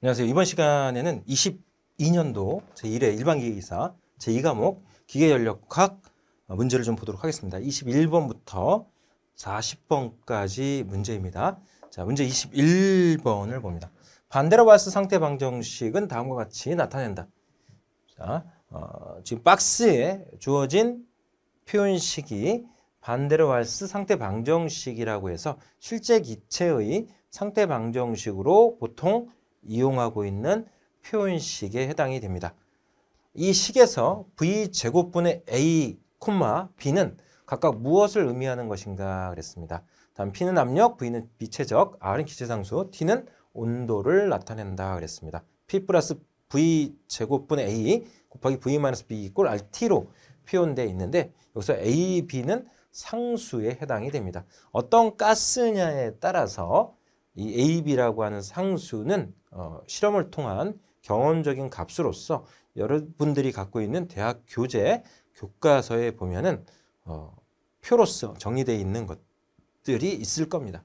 안녕하세요. 이번 시간에는 22년도 제1회 일반기기사 계 제2과목 기계연력학 문제를 좀 보도록 하겠습니다. 21번부터 40번까지 문제입니다. 자, 문제 21번을 봅니다. 반데르와스 상태 방정식은 다음과 같이 나타낸다. 자, 어, 지금 박스에 주어진 표현식이 반데르와스 상태 방정식이라고 해서 실제 기체의 상태 방정식으로 보통 이용하고 있는 표현식에 해당이 됩니다. 이 식에서 V제곱분의 A, B는 각각 무엇을 의미하는 것인가 그랬습니다. 다음 P는 압력, V는 비체적, R은 기체상수, T는 온도를 나타낸다 그랬습니다. P 플러스 V 제곱분의 A 곱하기 V B 이꼴 RT로 표현되어 있는데 여기서 A, B는 상수에 해당이 됩니다. 어떤 가스냐에 따라서 이 AB라고 하는 상수는 어, 실험을 통한 경험적인 값으로서 여러분들이 갖고 있는 대학 교재 교과서에 보면은 어, 표로서 정리되어 있는 것들이 있을 겁니다.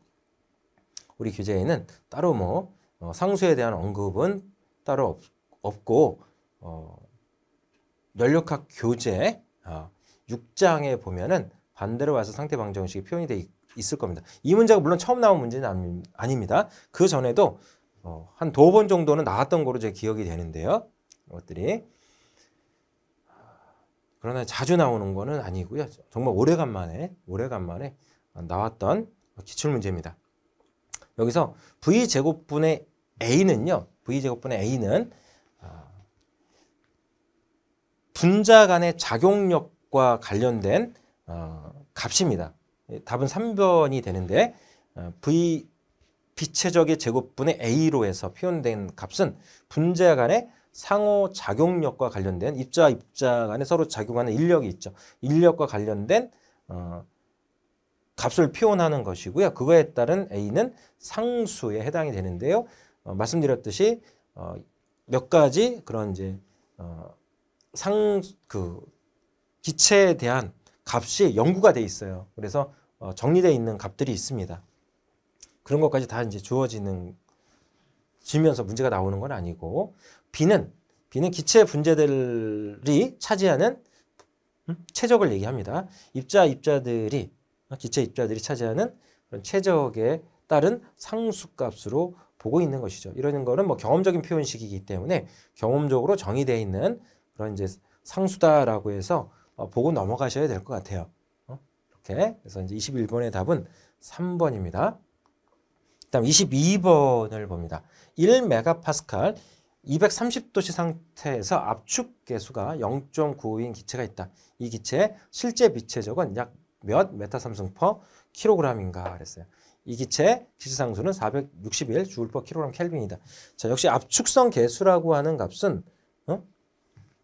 우리 교재에는 따로 뭐 어, 상수에 대한 언급은 따로 없, 고 어, 연력학 교재 어, 6장에 보면은 반대로 와서 상태 방정식이 표현이 돼 있고 있을 겁니다. 이 문제가 물론 처음 나온 문제는 아닙니다. 그 전에도 어, 한두 번 정도는 나왔던 거로 제 기억이 되는데요. 것들이 그러나 자주 나오는 거는 아니고요. 정말 오래간만에 오래간만에 나왔던 기출 문제입니다. 여기서 v 제곱분의 a는요. v 제곱분의 a는 아, 분자 간의 작용력과 관련된 어, 값입니다. 예, 답은 3번이 되는데 어, V 비체적의 제곱분의 A로 해서 표현된 값은 분자 간의 상호 작용력과 관련된 입자 와 입자 간에 서로 작용하는 인력이 있죠. 인력과 관련된 어, 값을 표현하는 것이고요. 그거에 따른 A는 상수에 해당이 되는데요. 어, 말씀드렸듯이 어, 몇 가지 그런 이제 어, 상그 기체에 대한 값이 연구가 돼 있어요. 그래서 어, 정리되어 있는 값들이 있습니다. 그런 것까지 다 이제 주어지는 지면서 문제가 나오는 건 아니고 B는 B는 기체 분자들이 차지하는 음? 최적을 얘기합니다. 입자 입자들이 기체 입자들이 차지하는 그런 최적에 따른 상수값으로 보고 있는 것이죠. 이런 거는 뭐 경험적인 표현식이기 때문에 경험적으로 정의되어 있는 그런 이제 상수다라고 해서 어, 보고 넘어가셔야 될 것 같아요. 어? 이렇게 그래서 이제 21번의 답은 3번입니다. 다음 22번을 봅니다. 1메가파스칼 230도씨 상태에서 압축 계수가 0.95인 기체가 있다. 이기체 실제 비체적은 약 몇 메타삼승 퍼 킬로그램인가 그랬어요. 이기체 기체상수는 461 주울 퍼 킬로그램 켈빈이다. 자, 역시 압축성 계수라고 하는 값은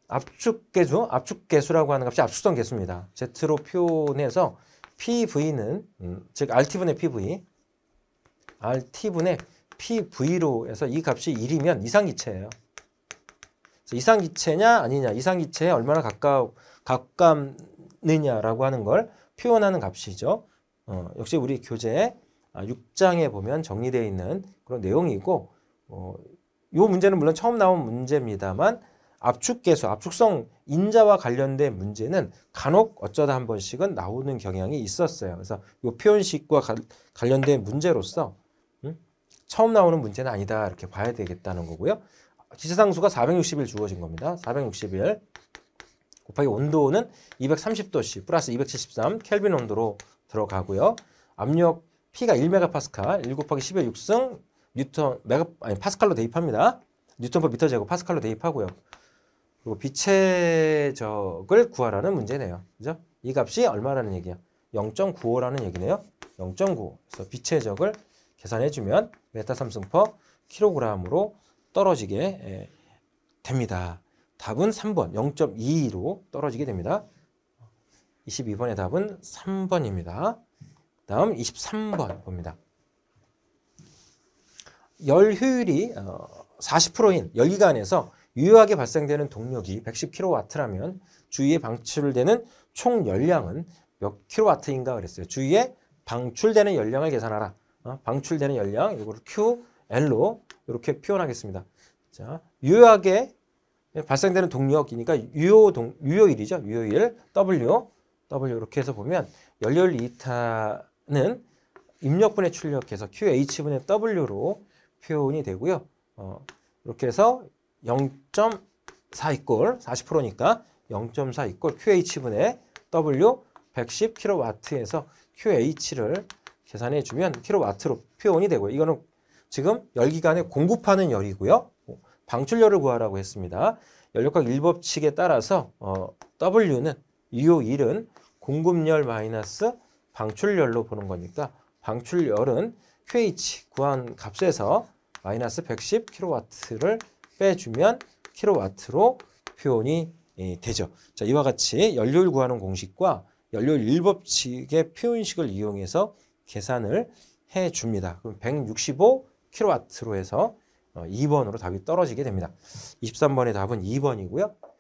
압축 계수, 압축 계수라고 하는 값이 압축성 계수입니다. Z로 표현해서 PV는 음, 즉 RT분의 PV, RT분의 PV로 해서 이 값이 1이면 이상기체예요. 이상기체냐 아니냐, 이상기체에 얼마나 가까 가깝느냐라고 하는 걸 표현하는 값이죠. 어, 역시 우리 교재 6장에 아, 보면 정리되어 있는 그런 내용이고 어, 이 문제는 물론 처음 나온 문제입니다만 압축계수, 압축성 인자와 관련된 문제는 간혹 어쩌다 한 번씩은 나오는 경향이 있었어요. 그래서 이 표현식과 가, 관련된 문제로서 음? 처음 나오는 문제는 아니다 이렇게 봐야 되겠다는 거고요. 지체상수가 460일 주어진 겁니다. 460일 곱하기 온도는 230도씨 플러스 273 켈빈 온도로 들어가고요. 압력 P가 1메가파스칼, 1 곱하기 10의 6승 뉴턴 메가 아니 파스칼로 대입합니다. 뉴턴 퍼 미터 제곱 파스칼로 대입하고요. 그리고 빛의 적을 구하라는 문제네요. 그죠? 이 값이 얼마라는 얘기야? 0.95라는 얘기네요. 0 9 그래서 빛의 적을 계산해주면 메타 삼승퍼 킬로그램으로 떨어지게 예, 됩니다. 답은 3번 0.22로 떨어지게 됩니다. 22번의 답은 3번입니다. 다음 23번 봅니다. 열 효율이 40%인 어, 열기관에서 유효하게 발생되는 동력이 110kW라면 주위에 방출되는 총 열량은 몇 킬로와트인가 그랬어요. 주위에 방출되는 열량을 계산하라. 어? 방출되는 열량 이거를 Q, L로 이렇게 표현하겠습니다. 자, 유효하게 발생되는 동력이니까 유효 동 유효일이죠. 유효일 W W 이렇게 해서 보면 열렬 이타는 입력분에 출력해서 QH분의 W로 표현이 되고요. 어, 이렇게 해서 0.4 이꼴 40%니까 0.4 이꼴 QH분의 W 110kW에서 QH를 계산해 주면 킬로와트로 표현이 되고요. 이거는 지금 열기관에 공급하는 열이고요. 방출열을 구하라고 했습니다. 연력학 1법칙에 따라서 어, W는 u 1은 공급열 마이너스 방출열로 보는 거니까 방출열은 QH 구한 값에서 마이너스 110kW를 빼주면 킬로와트로 표현이 예, 되죠. 자, 이와 같이 연료율 구하는 공식과 연료율 1법칙의 표현식을 이용해서 계산을 해 줍니다. 그럼 165 킬로와트로 해서 2번으로 어, 답이 떨어지게 됩니다. 23번의 답은 2번이고요.